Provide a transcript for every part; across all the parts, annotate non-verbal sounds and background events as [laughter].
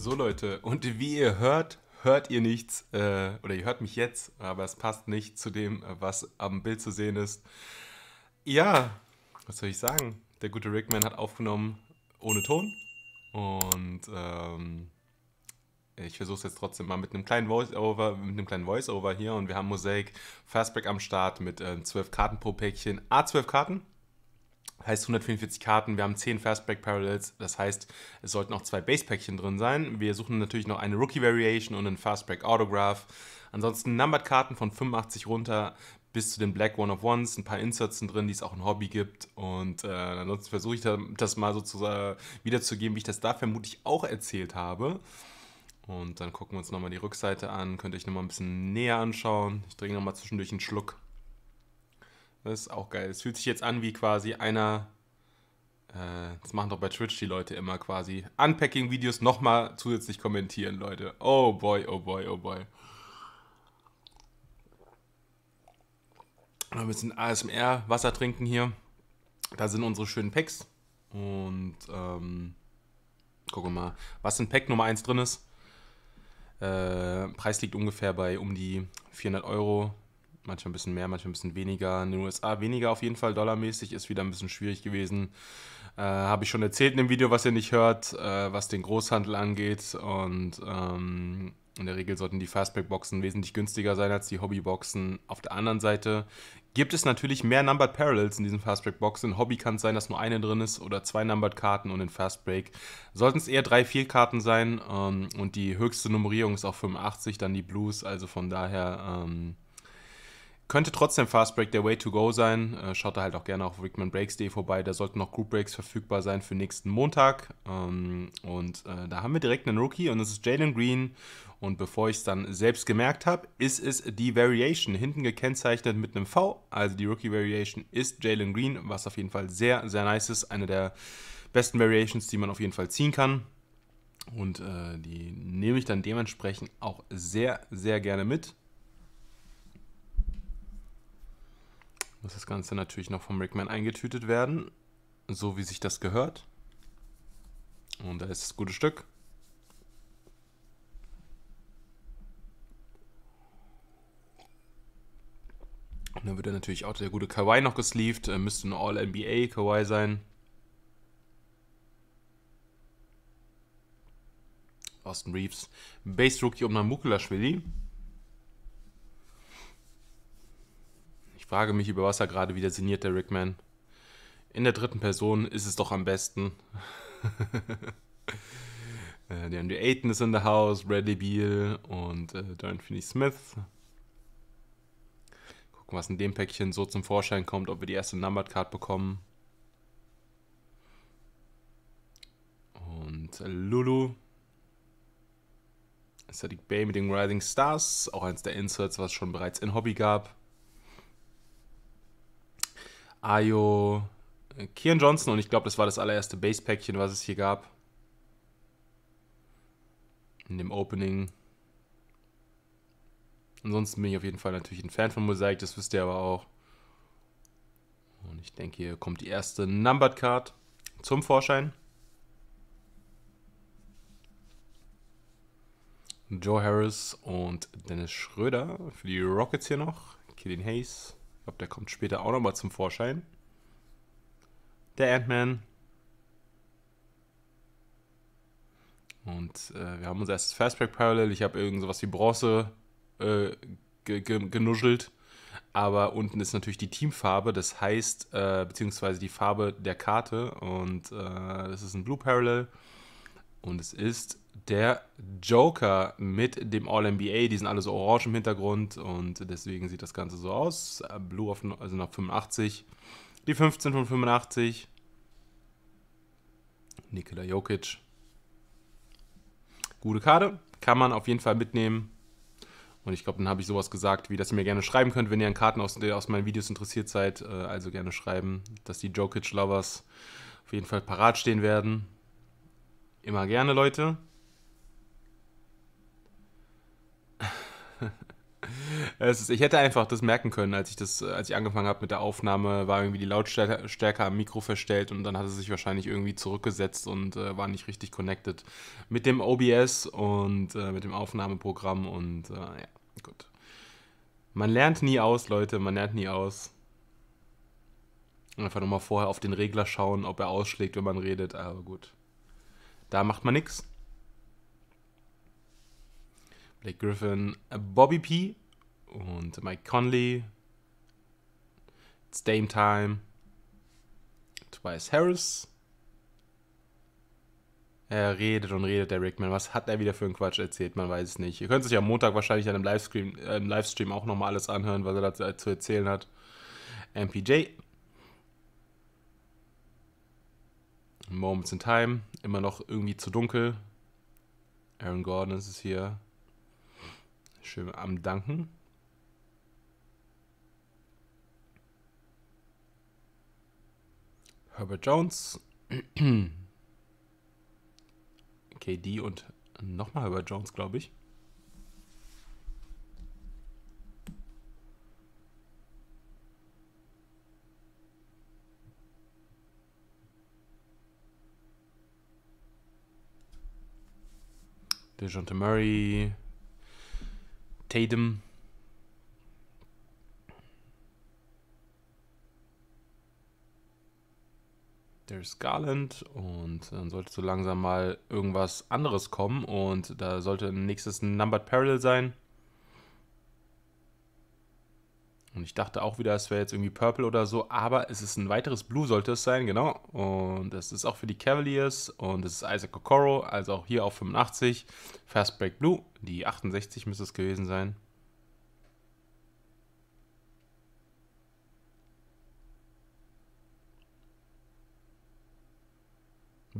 So Leute, und wie ihr hört, hört ihr nichts, äh, oder ihr hört mich jetzt, aber es passt nicht zu dem, was am Bild zu sehen ist. Ja, was soll ich sagen? Der gute Rickman hat aufgenommen ohne Ton und ähm, ich versuche es jetzt trotzdem mal mit einem kleinen Voice-Over, mit einem kleinen Voice-Over hier und wir haben Mosaic Fastback am Start mit äh, 12 Karten pro Päckchen. A12 Karten, Heißt 144 Karten, wir haben 10 Fastback Parallels, das heißt, es sollten auch zwei Basepäckchen drin sein. Wir suchen natürlich noch eine Rookie Variation und einen Fastback Autograph. Ansonsten Numbered Karten von 85 runter bis zu den Black One of Ones, ein paar Inserts drin, die es auch ein Hobby gibt. Und äh, ansonsten versuche ich das mal sozusagen äh, wiederzugeben, wie ich das da vermutlich auch erzählt habe. Und dann gucken wir uns nochmal die Rückseite an, könnt ihr euch nochmal ein bisschen näher anschauen. Ich trinke nochmal zwischendurch einen Schluck. Das ist auch geil. Es fühlt sich jetzt an wie quasi einer. Äh, das machen doch bei Twitch die Leute immer quasi. Unpacking-Videos nochmal zusätzlich kommentieren, Leute. Oh boy, oh boy, oh boy. Ein bisschen ASMR, Wasser trinken hier. Da sind unsere schönen Packs. Und ähm, gucke mal, was in Pack Nummer 1 drin ist. Äh, Preis liegt ungefähr bei um die 400 Euro manchmal ein bisschen mehr, manchmal ein bisschen weniger. In den USA weniger auf jeden Fall, dollarmäßig ist wieder ein bisschen schwierig gewesen. Äh, Habe ich schon erzählt in dem Video, was ihr nicht hört, äh, was den Großhandel angeht. Und ähm, in der Regel sollten die Fastback-Boxen wesentlich günstiger sein als die Hobby-Boxen. Auf der anderen Seite gibt es natürlich mehr Numbered Parallels in diesen Fastbreak-Boxen. Hobby kann es sein, dass nur eine drin ist oder zwei Numbered-Karten und in Fastbreak sollten es eher drei, vier Karten sein. Ähm, und die höchste Nummerierung ist auch 85, dann die Blues. Also von daher ähm, könnte trotzdem Fastbreak der Way to Go sein. Äh, schaut da halt auch gerne auf Rickman vorbei. Da sollten noch Group Breaks verfügbar sein für nächsten Montag. Ähm, und äh, da haben wir direkt einen Rookie und das ist Jalen Green. Und bevor ich es dann selbst gemerkt habe, ist es die Variation. Hinten gekennzeichnet mit einem V. Also die Rookie Variation ist Jalen Green, was auf jeden Fall sehr, sehr nice ist. Eine der besten Variations, die man auf jeden Fall ziehen kann. Und äh, die nehme ich dann dementsprechend auch sehr, sehr gerne mit. muss das Ganze natürlich noch vom Rickman eingetütet werden, so wie sich das gehört. Und da ist das gute Stück. Und dann wird er natürlich auch der gute Kawhi noch gesleeved. Äh, müsste ein All-NBA Kawhi sein. Austin Reeves. Base Rookie um Namukula Schwilli. frage mich über was er gerade wieder sinniert, der Rickman. In der dritten Person ist es doch am besten. [laughs] Äh, der Andrew Ayton ist in der House, Bradley Beal und äh, Darren Finney-Smith. Gucken, was in dem Päckchen so zum Vorschein kommt, ob wir die erste Numbered Card bekommen. Und äh, Lulu. Static Bay mit den Rising Stars, auch eins der Inserts, was es schon bereits in Hobby gab. Ayo, äh, Kian Johnson und ich glaube, das war das allererste Base-Päckchen, was es hier gab. In dem Opening. Ansonsten bin ich auf jeden Fall natürlich ein Fan von Mosaik, das wisst ihr aber auch. Und ich denke, hier kommt die erste Numbered Card zum Vorschein. Joe Harris und Dennis Schröder für die Rockets hier noch. Killin Hayes glaube, der kommt später auch nochmal zum Vorschein. Der Ant-Man. Und äh, wir haben unser erstes Fast Track Parallel. Ich habe irgend sowas wie Bronze äh, ge ge genuschelt. Aber unten ist natürlich die Teamfarbe, das heißt, äh, beziehungsweise die Farbe der Karte. Und äh, das ist ein Blue Parallel. Und es ist der Joker mit dem All-NBA. Die sind alle so orange im Hintergrund und deswegen sieht das Ganze so aus. Blue auf, also auf 85, die 15 von 85. Nikola Jokic. Gute Karte, kann man auf jeden Fall mitnehmen. Und ich glaube, dann habe ich sowas gesagt, wie dass ihr mir gerne schreiben könnt, wenn ihr an Karten aus, aus meinen Videos interessiert seid. Äh, also gerne schreiben, dass die Jokic-Lovers auf jeden Fall parat stehen werden. Immer gerne, Leute. Ist, ich hätte einfach das merken können, als ich das, als ich angefangen habe mit der Aufnahme, war irgendwie die Lautstärke am Mikro verstellt und dann hat es sich wahrscheinlich irgendwie zurückgesetzt und äh, war nicht richtig connected mit dem OBS und äh, mit dem Aufnahmeprogramm und äh, ja, gut. Man lernt nie aus, Leute, man lernt nie aus. Einfach nochmal vorher auf den Regler schauen, ob er ausschlägt, wenn man redet, aber gut. Da macht man nichts. Blake Griffin, Bobby P und Mike Conley, It's Dame Time, Tobias Harris. Er redet und redet, der Rickman. Was hat er wieder für einen Quatsch erzählt? Man weiß es nicht. Ihr könnt es euch am Montag wahrscheinlich an einem Livestream, äh, im Livestream auch nochmal alles anhören, was er da zu äh, erzählen hat. MPJ. Moments in Time. Immer noch irgendwie zu dunkel. Aaron Gordon ist es hier. Schön am Danken. Herbert Jones, [clears throat] KD und nochmal Herbert Jones, glaube ich. DeJounte Murray, Tatum, Darius Garland und dann sollte so langsam mal irgendwas anderes kommen und da sollte ein nächstes Numbered Parallel sein. Und ich dachte auch wieder, es wäre jetzt irgendwie Purple oder so, aber es ist ein weiteres Blue, sollte es sein, genau. Und es ist auch für die Cavaliers und es ist Isaac Okoro, also auch hier auf 85. Fast Break Blue, die 68 müsste es gewesen sein.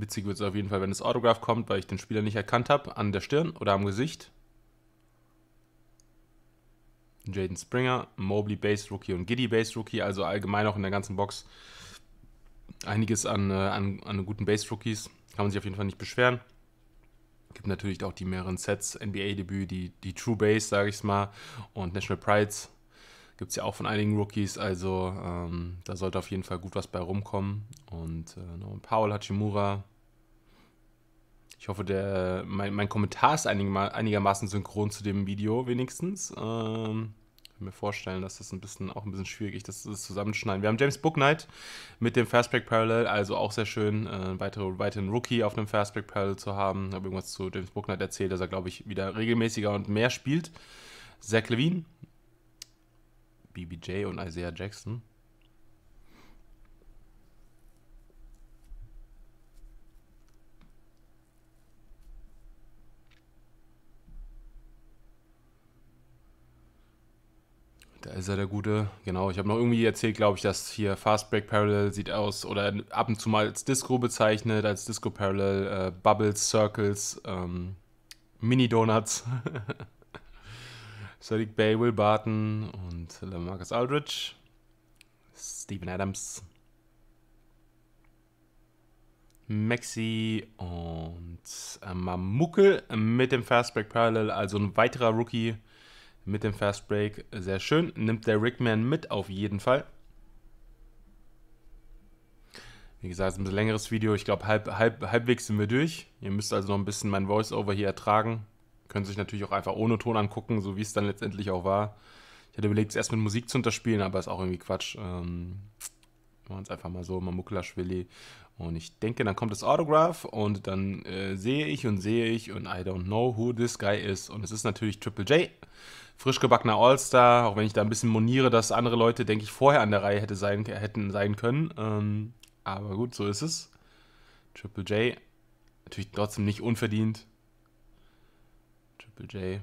Witzig wird es auf jeden Fall, wenn das Autograph kommt, weil ich den Spieler nicht erkannt habe, an der Stirn oder am Gesicht. Jaden Springer, Mobley Base Rookie und Giddy Base Rookie, also allgemein auch in der ganzen Box einiges an, äh, an, an guten Base Rookies. Kann man sich auf jeden Fall nicht beschweren. Gibt natürlich auch die mehreren Sets, NBA-Debüt, die, die True Base, sage ich es mal, und National Prides Gibt es ja auch von einigen Rookies, also ähm, da sollte auf jeden Fall gut was bei rumkommen. Und äh, Paul Hachimura. Ich hoffe, der, mein, mein Kommentar ist einigerma einigermaßen synchron zu dem Video wenigstens. Ähm, ich kann mir vorstellen, dass das ein bisschen auch ein bisschen schwierig ist, das, das zusammenschneiden. Wir haben James Booknight mit dem Fastback Parallel, also auch sehr schön, äh, weitere, weiteren Rookie auf dem Fastback Parallel zu haben. Ich habe irgendwas zu James Booknight erzählt, dass er, glaube ich, wieder regelmäßiger und mehr spielt. Zach Levine BBJ und Isaiah Jackson. Da ist er der Gute. Genau, ich habe noch irgendwie erzählt, glaube ich, dass hier Fast Break Parallel sieht aus oder ab und zu mal als Disco bezeichnet, als Disco Parallel, äh, Bubbles, Circles, ähm, Mini-Donuts. [laughs] Sadiq Bay, Will Barton und Marcus Aldridge. Steven Adams. Maxi und ähm, Mamukel mit dem Fast Break Parallel, also ein weiterer Rookie mit dem Fast Break. Sehr schön. Nimmt der Rickman mit auf jeden Fall. Wie gesagt, es ist ein längeres Video. Ich glaube, halb, halb, halbwegs sind wir durch. Ihr müsst also noch ein bisschen mein Voiceover hier ertragen. Können sich natürlich auch einfach ohne Ton angucken, so wie es dann letztendlich auch war. Ich hatte überlegt, es erst mit Musik zu unterspielen, aber ist auch irgendwie Quatsch. Ähm, wir machen es einfach mal so, Mamukulaschwili. Und ich denke, dann kommt das Autograph und dann äh, sehe ich und sehe ich und I don't know who this guy is. Und es ist natürlich Triple J, frisch gebackener All-Star, auch wenn ich da ein bisschen moniere, dass andere Leute, denke ich, vorher an der Reihe hätte sein, hätten sein können. Ähm, aber gut, so ist es. Triple J, natürlich trotzdem nicht unverdient. Triple J.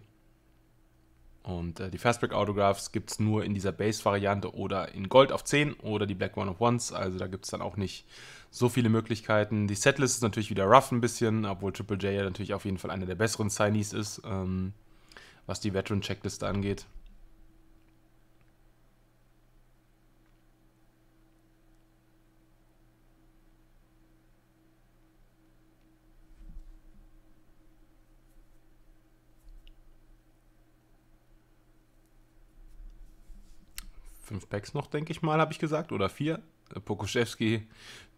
Und äh, die Fastback Autographs gibt es nur in dieser Base-Variante oder in Gold auf 10 oder die Black One of Ones. Also da gibt es dann auch nicht so viele Möglichkeiten. Die Setlist ist natürlich wieder rough ein bisschen, obwohl Triple J ja natürlich auf jeden Fall einer der besseren Signees ist, ähm, was die Veteran-Checkliste angeht. fünf Packs noch, denke ich mal, habe ich gesagt, oder vier. Pokuschewski,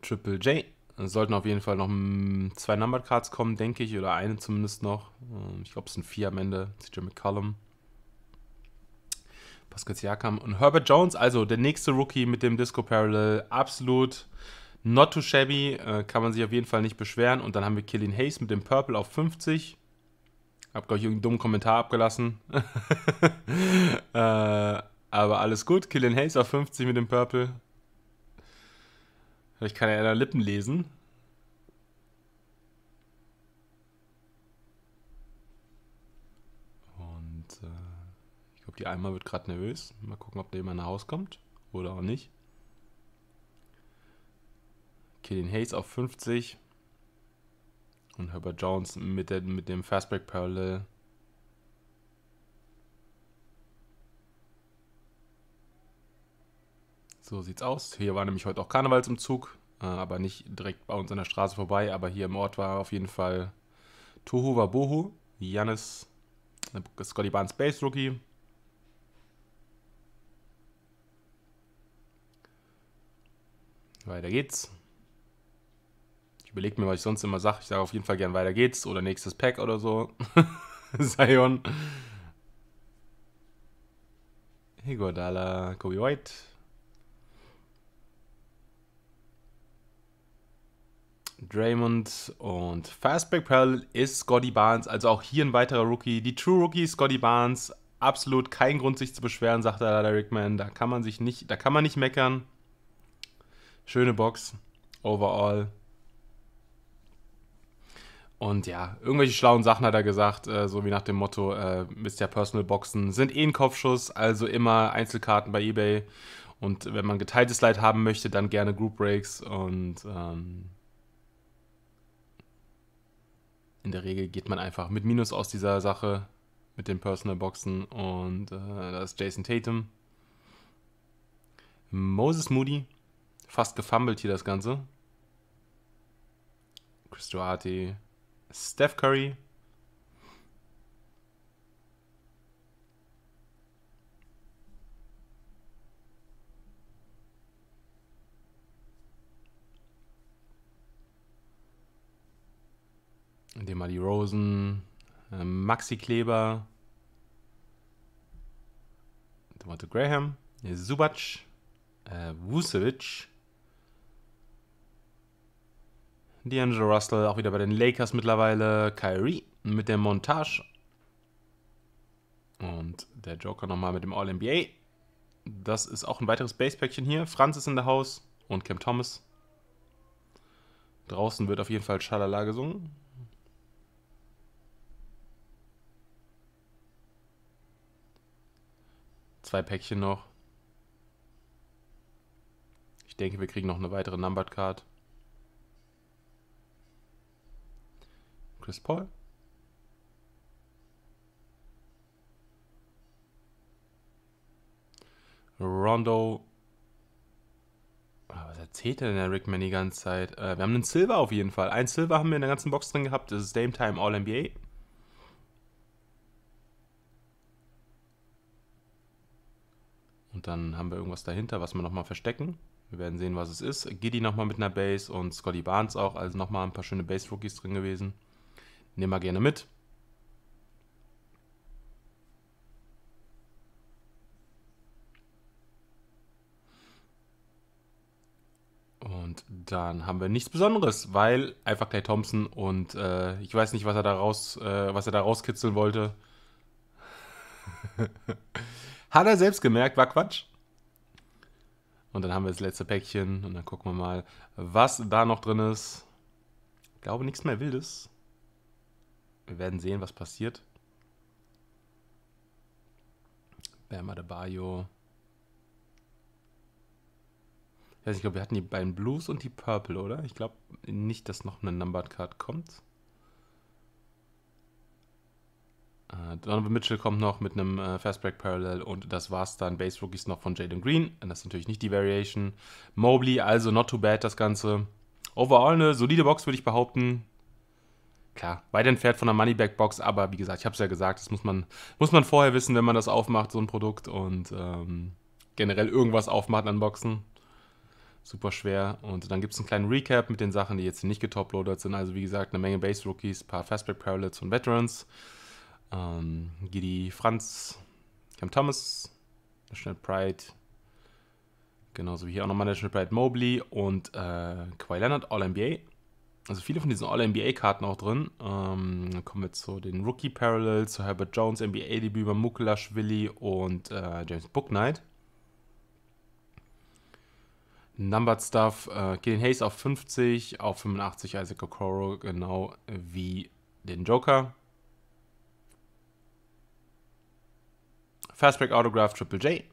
Triple J. sollten auf jeden Fall noch mm, zwei Numbered Cards kommen, denke ich, oder eine zumindest noch. Ähm, ich glaube, es sind vier am Ende. CJ McCollum, Pascal Siakam und Herbert Jones, also der nächste Rookie mit dem Disco Parallel. Absolut not too shabby, äh, kann man sich auf jeden Fall nicht beschweren. Und dann haben wir Killian Hayes mit dem Purple auf 50. Hab, glaube ich, irgendeinen dummen Kommentar abgelassen. [laughs] äh, aber alles gut. Killian Hayes auf 50 mit dem Purple. Ich kann ja in Lippen lesen. Und äh, ich glaube, die Eimer wird gerade nervös. Mal gucken, ob der immer nach Hause kommt oder auch nicht. Killian Hayes auf 50. Und Herbert Jones mit, der, mit dem Fastback Parallel So sieht's aus. Hier war nämlich heute auch Karnevalsumzug, äh, aber nicht direkt bei uns an der Straße vorbei. Aber hier im Ort war auf jeden Fall Tohu Wabohu, Janis, äh, Scotty Barnes Space Rookie. Weiter geht's. Ich überlege mir, was ich sonst immer sage. Ich sage auf jeden Fall gern weiter geht's oder nächstes Pack oder so. [laughs] Zion. Igodala, Kobe White. Draymond und Fastback parallel ist Scotty Barnes, also auch hier ein weiterer Rookie. Die True Rookie Scotty Barnes, absolut kein Grund sich zu beschweren, sagt der leider Rickman. Da kann man sich nicht, da kann man nicht meckern. Schöne Box overall. Und ja, irgendwelche schlauen Sachen hat er gesagt, äh, so wie nach dem Motto, äh, ist ja Personal Boxen, sind eh ein Kopfschuss, also immer Einzelkarten bei eBay. Und wenn man geteiltes Leid haben möchte, dann gerne Group Breaks und ähm, in der Regel geht man einfach mit Minus aus dieser Sache, mit den Personal Boxen. Und äh, da ist Jason Tatum. Moses Moody, fast gefummelt hier das Ganze. Chris Duarte, Steph Curry, Demali Rosen, ähm, Maxi Kleber, Demonte Graham, Subac, äh, Vucevic, D'Angelo Russell, auch wieder bei den Lakers mittlerweile, Kyrie mit der Montage und der Joker nochmal mit dem All-NBA. Das ist auch ein weiteres Basepäckchen hier. Franz ist in der Haus und Cam Thomas. Draußen wird auf jeden Fall Schalala gesungen. Zwei Päckchen noch. Ich denke, wir kriegen noch eine weitere Numbered Card. Chris Paul. Rondo. Ah, was erzählt denn der Rickman die ganze Zeit? Äh, wir haben einen Silver auf jeden Fall. Ein Silver haben wir in der ganzen Box drin gehabt. Das ist Dame Time All NBA. dann haben wir irgendwas dahinter, was wir nochmal verstecken. Wir werden sehen, was es ist. Giddy nochmal mit einer Bass und Scotty Barnes auch. Also nochmal ein paar schöne bass rookies drin gewesen. Nehmen wir gerne mit. Und dann haben wir nichts Besonderes, weil einfach Clay Thompson und äh, ich weiß nicht, was er da raus, äh, was er da rauskitzeln wollte. [laughs] Hat er selbst gemerkt, war Quatsch. Und dann haben wir das letzte Päckchen und dann gucken wir mal, was da noch drin ist. Ich glaube, nichts mehr Wildes. Wir werden sehen, was passiert. Bam Adebayo. Ich weiß nicht, ich glaube, wir hatten die beiden Blues und die Purple, oder? Ich glaube nicht, dass noch eine Numbered Card kommt. Äh, Donovan Mitchell kommt noch mit einem äh, Fastbreak Parallel und das war's dann. Base Rookies noch von Jaden Green. Und das ist natürlich nicht die Variation. Mobley, also not too bad das Ganze. Overall eine solide Box, würde ich behaupten. Klar, weit entfernt von der Moneyback-Box, aber wie gesagt, ich habe es ja gesagt, das muss man, muss man vorher wissen, wenn man das aufmacht, so ein Produkt und ähm, generell irgendwas aufmacht an Boxen. Super schwer. Und dann gibt es einen kleinen Recap mit den Sachen, die jetzt nicht getoploadert sind. Also wie gesagt, eine Menge Base-Rookies, ein paar Fastback-Parallels von Veterans. Ähm, Gidi Franz, Cam Thomas, National Pride, genauso wie hier auch nochmal National Pride Mobley und äh, Kawhi Leonard, All-NBA. Also viele von diesen All-NBA-Karten auch drin. Ähm, dann kommen wir zu den Rookie Parallels, zu Herbert Jones, NBA-Debüt bei Willi und äh, James Booknight. Numbered Stuff, äh, Killian Hayes auf 50, auf 85 Isaac Okoro, genau wie den Joker. Fastback Autograph Triple J.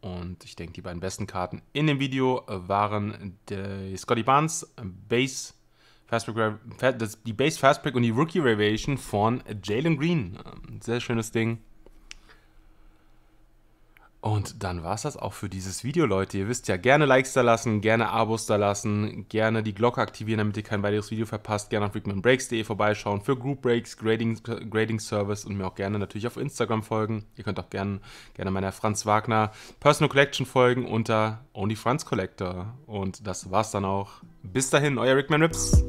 Und ich denke, die beiden besten Karten in dem Video waren die Scotty Barnes Base Fastback, die Base Fastback und die Rookie Variation von Jalen Green. Ähm, sehr schönes Ding. Und dann war es das auch für dieses Video, Leute. Ihr wisst ja, gerne Likes da lassen, gerne Abos da lassen, gerne die Glocke aktivieren, damit ihr kein weiteres Video verpasst. Gerne auf RickmanBreaks.de vorbeischauen für Group Breaks, Grading, Grading Service und mir auch gerne natürlich auf Instagram folgen. Ihr könnt auch gerne, gerne meiner Franz Wagner Personal Collection folgen unter OnlyFranzCollector. Und das war's dann auch. Bis dahin, euer Rickman Rips.